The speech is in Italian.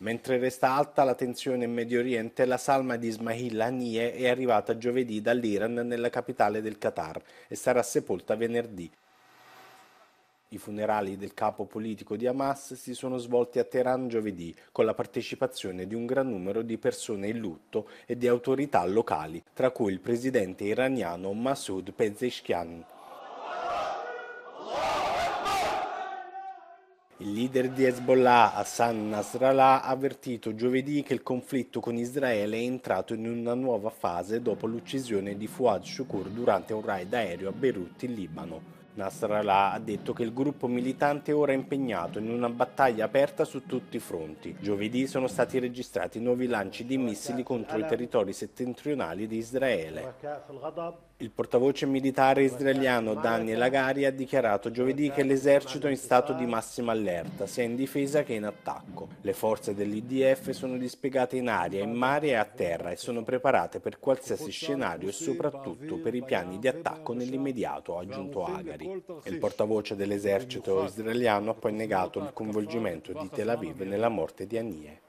Mentre resta alta la tensione in Medio Oriente, la salma di Ismail Haniyeh è arrivata giovedì dall'Iran nella capitale del Qatar e sarà sepolta venerdì. I funerali del capo politico di Hamas si sono svolti a Teheran giovedì con la partecipazione di un gran numero di persone in lutto e di autorità locali, tra cui il presidente iraniano Massoud Pezeshkian. Il leader di Hezbollah, Hassan Nasrallah, ha avvertito giovedì che il conflitto con Israele è entrato in una nuova fase dopo l'uccisione di Fuad Shukur durante un raid aereo a Beirut in Libano. Nasrallah ha detto che il gruppo militante ora è impegnato in una battaglia aperta su tutti i fronti. Giovedì sono stati registrati nuovi lanci di missili contro i territori settentrionali di Israele. Il portavoce militare israeliano Daniel Agari ha dichiarato giovedì che l'esercito è in stato di massima allerta, sia in difesa che in attacco. Le forze dell'IDF sono dispiegate in aria, in mare e a terra e sono preparate per qualsiasi scenario e soprattutto per i piani di attacco nell'immediato, ha aggiunto Agari. Il portavoce dell'esercito israeliano ha poi negato il coinvolgimento di Tel Aviv nella morte di Anie.